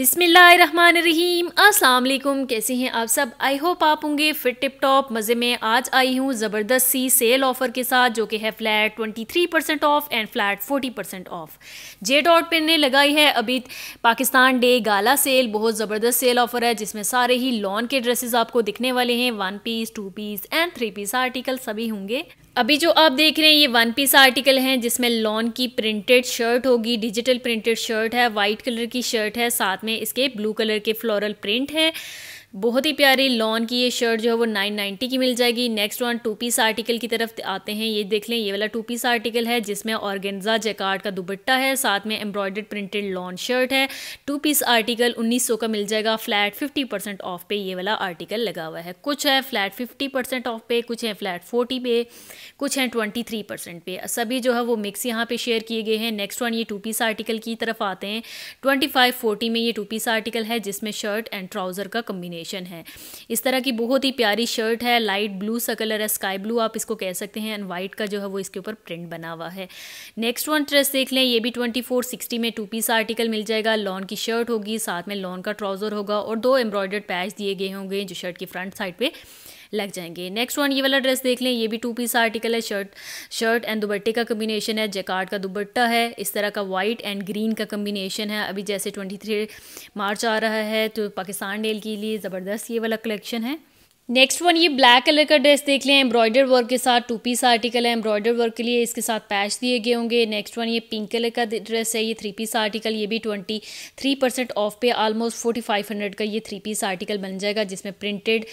अस्सलाम वालेकुम कैसे हैं आप सब आई होप आप होंगे फिट टिप टॉप मज़े में आज आई हूँ ज़बरदस्त सी सेल ऑफ़र के साथ जो कि है flat 23 percent off and flat 40 percent off J dot पिन ने लगाई है अभी पाकिस्तान डे गाला सेल बहुत ज़बरदस्त सेल ऑफ़र है जिसमें सारे ही लॉन के ड्रेसेस आपको दिखने वाले हैं one piece two piece and three piece article सभी होंगे अभी जो आप देख रहे हैं ये वन पीस आर्टिकल हैं जिसमें लॉन की प्रिंटेड शर्ट होगी डिजिटल प्रिंटेड शर्ट है वाइट कलर की शर्ट है साथ में इसके ब्लू कलर के फ्लोरल प्रिंट है बहुत ही प्यारी लॉन की ये शर्ट जो है वो नाइन नाइन्टी की मिल जाएगी next one two piece article की तरफ आते हैं ये देख लें ये वाला टू पीस आर्टिकल है जिसमें ऑर्गेन्जा जैकार्ड का दुबट्टा है साथ में एम्ब्रॉयडर्ड प्रिंटेड लॉन शर्ट है टू पीस आर्टिकल उन्नीस का मिल जाएगा फ्लैट फिफ्टी ऑफ पे ये वाला आर्टिकल लगा हुआ है कुछ है फ्लैट फिफ्टी ऑफ पे कुछ है फ्लैट फोर्टी पे कुछ हैं ट्वेंटी पे सभी जो है वो मिक्स यहाँ पे शेयर किए गए हैं नेक्स्ट वन ये टू पीस आर्टिकल की तरफ आते हैं ट्वेंटी फाइव में ये टू पीस आर्टिकल है जिसमें शर्ट एंड ट्राउज़र का कम्बिनेशन कॉम्बिनेशन है इस तरह की बहुत ही प्यारी शर्ट है लाइट ब्लू सा कलर है स्काई ब्लू आप इसको कह सकते हैं एंड वाइट का जो है वो इसके ऊपर प्रिंट बना हुआ है नेक्स्ट वन ड्रेस देख लें ये भी ट्वेंटी फोर सिक्सटी में टू पीस आर्टिकल मिल जाएगा लॉन की शर्ट होगी साथ में लॉन का ट्राउज़र होगा और दो एम्ब्रॉयडर्ड पैच दिए गए होंगे जो शर्ट की फ्रंट साइड पर लग जाएंगे नेक्स्ट वन ये वाला ड्रेस देख लें ये भी टू पीस आर्टिकल है शर्ट शर्ट एंड दुबट्टे का कम्बिनेशन है जैकार्ड का दुबट्टा है इस तरह का वाइट एंड ग्रीन का कम्बिनेशन है अभी जैसे ट्वेंटी मार्च आ रहा है तो पाकिस्तान डेल के लिए ज़बरदस्त ये वाला कलेक्शन है नेक्स्ट वन ये ब्लैक कलर का ड्रेस देख लें एम्ब्रॉयडर वर्क के साथ टू पीस आर्टिकल है एम्ब्रॉयडर वर्क के लिए इसके साथ पैच दिए गए होंगे नेक्स्ट वन ये पिंक कलर का ड्रेस है ये थ्री पीस आर्टिकल ये भी ट्वेंटी थ्री परसेंट ऑफ पे आलमोस्ट फोर्टी फाइव हंड्रेड का ये थ्री पीस आर्टिकल बन जाएगा जिसमें प्रिंटेड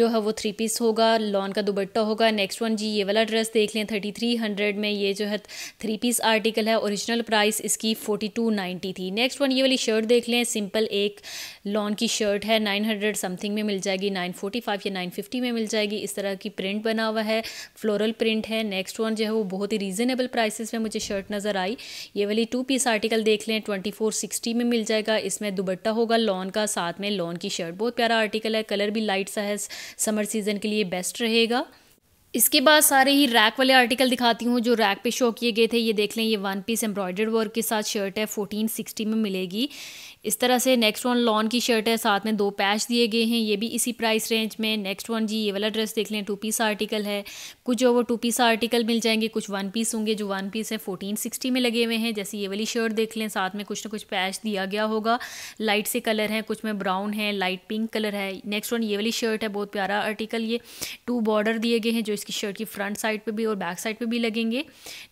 जो है वो थ्री पीस होगा लॉन का दुबट्टा होगा नेक्स्ट वन जी ये वाला ड्रेस देख लें थर्टी थ्री हंड्रेड में ये जो है थ्री पीस आर्टिकल है ओरिजिनल प्राइस इसकी फोर्टी टू नाइन्टी थी नेक्स्ट वन ये वाली शर्ट देख लें सिंपल एक लॉन की शर्ट है नाइन हंड्रेड समथिंग में मिल जाएगी नाइन फोर्टी फाइव या 950 में मिल जाएगी इस तरह की प्रिंट बना हुआ है फ्लोरल प्रिंट है नेक्स्ट वन जो है वो बहुत ही रीज़नेबल प्राइसेस में मुझे शर्ट नज़र आई ये वाली टू पीस आर्टिकल देख लें ट्वेंटी फोर सिक्सटी में मिल जाएगा इसमें दुबट्टा होगा लॉन का साथ में लॉन की शर्ट बहुत प्यारा आर्टिकल है कलर भी लाइट सा है समर सीज़न के लिए बेस्ट रहेगा इसके बाद सारे ही रैक वाले आर्टिकल दिखाती हूँ जो रैक पे शो किए गए थे ये देख लें ये वन पीस एम्ब्रॉयडर्ड वर्क के साथ शर्ट है फोर्टीन सिक्सटी में मिलेगी इस तरह से नेक्स्ट वन लॉन की शर्ट है साथ में दो पैच दिए गए हैं ये भी इसी प्राइस रेंज में नेक्स्ट वन जी ये वाला ड्रेस देख लें टू पीस आर्टिकल है कुछ जो वो टू पीस आर्टिकल मिल जाएंगे कुछ वन पीस होंगे जो वन पीस है फोर्टीन सिक्सटी में लगे हुए हैं जैसे ये वाली शर्ट देख लें साथ में कुछ ना कुछ पैच दिया गया होगा लाइट से कलर है कुछ में ब्राउन है लाइट पिंक कलर है नेक्स्ट वन ये वाली शर्ट है बहुत प्यारा आर्टिकल ये टू बॉर्डर दिए गए हैं जो इसकी शर्ट की फ्रंट साइड पे भी और बैक साइड पे भी लगेंगे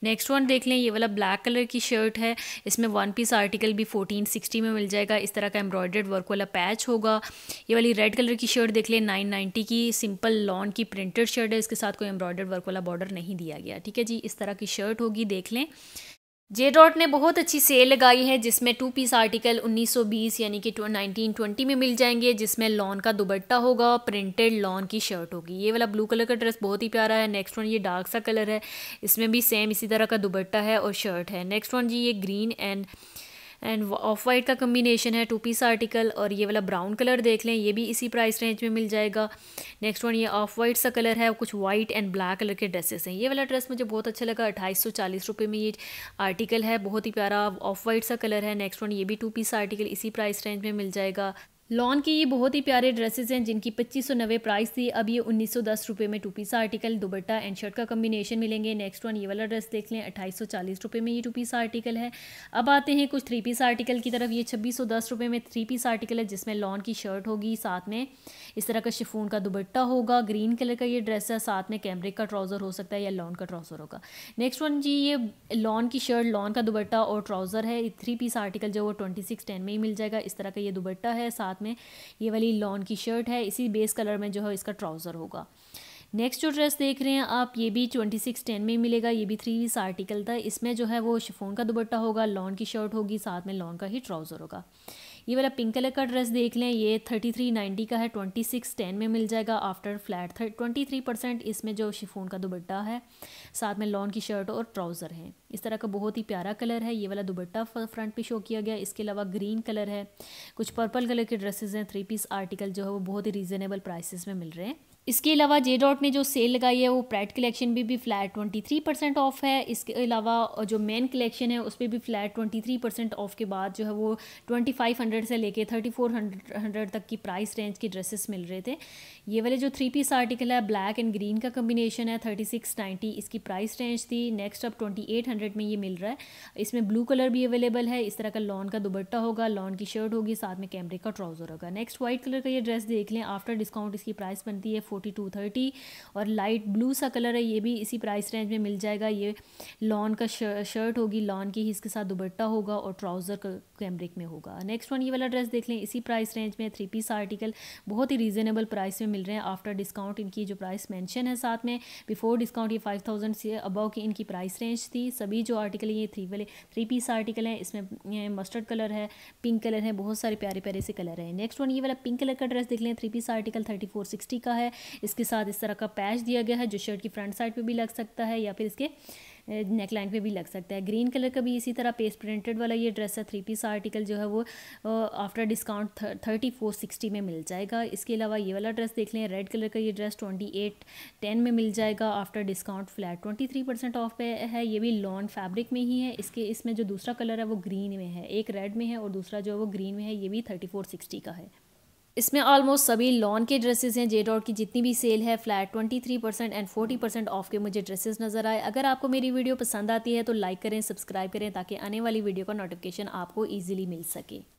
नेक्स्ट वन देख लें ये वाला ब्लैक कलर की शर्ट है इसमें वन पीस आर्टिकल भी फोर्टीन सिक्सटी में मिल जाएगा इस तरह का एम्ब्रॉयडर्ड वर्क वाला पैच होगा ये वाली रेड कलर की शर्ट देख लें नाइन की सिंपल लॉन की प्रिंटेड शर्ट है इसके साथ कोई एम्ब्रॉयडर्ड वर्क वाला बॉर्डर नहीं दिया गया ठीक है जी इस तरह की शर्ट होगी देख लें जे डॉट ने बहुत अच्छी सेल लगाई है जिसमें टू पीस आर्टिकल 1920 यानी कि 1920 में मिल जाएंगे जिसमें लॉन का दुबट्टा होगा प्रिंटेड लॉन की शर्ट होगी ये वाला ब्लू कलर का ड्रेस बहुत ही प्यारा है नेक्स्ट वन ये डार्क सा कलर है इसमें भी सेम इसी तरह का दुबट्टा है और शर्ट है नेक्स्ट वन जी ये green and and off white का कम्बिनेशन है टू पीस आर्टिकल और ये वाला ब्राउन कलर देख लें ये भी इसी प्राइस रेंज में मिल जाएगा नेक्स्ट वन ये ऑफ वाइट सा कलर है कुछ वाइट एंड ब्लैक कलर के ड्रेसेस हैं ये वाला ड्रेस मुझे बहुत अच्छा लगा अट्ठाईस सौ चालीस रुपये में ये आर्टिकल है बहुत ही प्यारा ऑफ वाइट सा कलर है नेक्स्ट वन ये भी टू पीस आर्टिकल इसी प्राइस रेंज में मिल जाएगा लॉन के ये बहुत ही प्यारे ड्रेसेस हैं जिनकी पच्चीस सौ प्राइस थी अब ये उन्नीस सौ दस रुपये में two piece article dupatta and shirt का कम्बिनेशन मिलेंगे नेक्स्ट वन ये वाला ड्रेस देख लें अट्ठाईस सौ चालीस रुपये में ये टू पीस आर्टिकल है अब आते हैं कुछ थ्री पीस आर्टिकल की तरफ ये छब्बीस सौ दस रुपये में थ्री पीस आर्टिकल है जिसमें लॉन की शर्ट होगी साथ में इस तरह का शिफून का दुबट्टा होगा ग्रीन कलर का ये ड्रेस है साथ में कैमरे का ट्राउज़र हो सकता है या लॉन का ट्राउज़र होगा नेक्स्ट वन जी ये लॉन की शर्ट लॉन का दुबट्टा और ट्राउज़र है थ्री पीस आर्टिकल जो वो ट्वेंटी सिक्स टेन में ही मिल जाएगा इस तरह का ये दुबट्टा है साथ साथ में ये वाली लॉन की शर्ट है इसी बेस कलर में जो है इसका ट्राउज़र होगा नेक्स्ट जो ड्रेस देख रहे हैं आप ये भी ट्वेंटी सिक्स टेन में मिलेगा ये भी थ्री वीस आर्टिकल था इसमें जो है वो शिफोन का दुपट्टा होगा लॉन की शर्ट होगी साथ में लॉन का ही ट्राउज़र होगा ये वाला पिंक कलर का ड्रेस देख लें ये थर्टी थ्री नाइन्टी का है ट्वेंटी सिक्स टेन में मिल जाएगा after flat twenty three percent इसमें जो शिफोन का दुबट्टा है साथ में लॉन की शर्ट और ट्राउज़र है इस तरह का बहुत ही प्यारा कलर है ये वाला दुबट्टा फ्रंट पे शो किया गया इसके अलावा ग्रीन कलर है कुछ पर्पल कलर के ड्रेसेज हैं थ्री पीस आर्टिकल जो है वो बहुत ही रीज़नेबल प्राइसेस में मिल रहे हैं इसके अलावा जे डॉट ने जो सेल लगाई है वो प्राइड कलेक्शन भी भी flat twenty three percent off है इसके अलावा जो मेन कलेक्शन है उस पर भी flat twenty three percent off के बाद जो है वो ट्वेंटी फाइव हंड्रेड से लेके थर्टी फोर हंड्रेड तक की प्राइस रेंज के ड्रेसेस मिल रहे थे ये वाले जो थ्री पीस आर्टिकल है ब्लैक एंड ग्रीन का कम्बिनेशन है थर्टी सिक्स नाइन्टी इसकी प्राइस रेंज थी नेक्स्ट अब ट्वेंटी एट हंड्रेड में ये मिल रहा है इसमें ब्लू कलर भी अवेलेबल है इस तरह का लॉन का दुबट्टा होगा लॉन की शर्ट होगी साथ में कैमरे का ट्राउज़र होगा नेक्स्ट वाइट कलर का ये ड्रेस देख लें आफ्टर डिस्काउंट इसकी प्राइस बनती है फोर्टी टू थर्टी और लाइट ब्लू सा कलर है ये भी इसी प्राइस रेंज में मिल जाएगा ये लॉन का शर्ट होगी लॉन की ही इसके साथ दुबट्टा होगा और ट्राउज़र कैमरिक में होगा नेक्स्ट वन ये वाला ड्रेस देख लें इसी प्राइस रेंज में थ्री पीस आर्टिकल बहुत ही रीज़नेबल प्राइस में मिल रहे हैं आफ्टर डिस्काउंट इनकी जो प्राइस मैंशन है साथ में बिफोर डिस्काउंट ये फाइव थाउजेंड से अबव की इनकी प्राइस रेंज थी सभी जो आर्टिकल ये थ्री वाले थ्री पीस आर्टिकल हैं इसमें मस्टर्ड कलर है पिंक कलर है बहुत सारे प्यारे प्यारे से कलर हैं नेक्स्ट वन ये वाला पिंक कलर का ड्रेस देख लें three piece article thirty four sixty का है इसके साथ इस तरह का पैच दिया गया है जो शर्ट की फ्रंट साइड पर भी लग सकता है या फिर इसके नेक लाइन पे भी लग सकता है ग्रीन कलर का भी इसी तरह पेस्ट प्रिंटेड वाला ये ड्रेस है थ्री पीस आर्टिकल जो है वो after discount thirty four sixty में मिल जाएगा इसके अलावा ये वाला ड्रेस देख लें रेड कलर का ये ड्रेस ट्वेंटी एट टेन में मिल जाएगा after discount flat twenty three percent off पे है ये भी लॉन्ग फैब्रिक में ही है इसके इसमें जो दूसरा कलर है वो ग्रीन में है एक रेड में है और दूसरा जो है वो ग्रीन में है ये भी थर्टी फोर सिक्सटी का है इसमें ऑलमोस्ट सभी लॉन के ड्रेसेस हैं जे डॉट की जितनी भी सेल है flat twenty three percent and forty percent off के मुझे ड्रेसेस नज़र आए अगर आपको मेरी वीडियो पसंद आती है तो लाइक करें सब्सक्राइब करें ताकि आने वाली वीडियो का नोटिफिकेशन आपको ईजिली मिल सके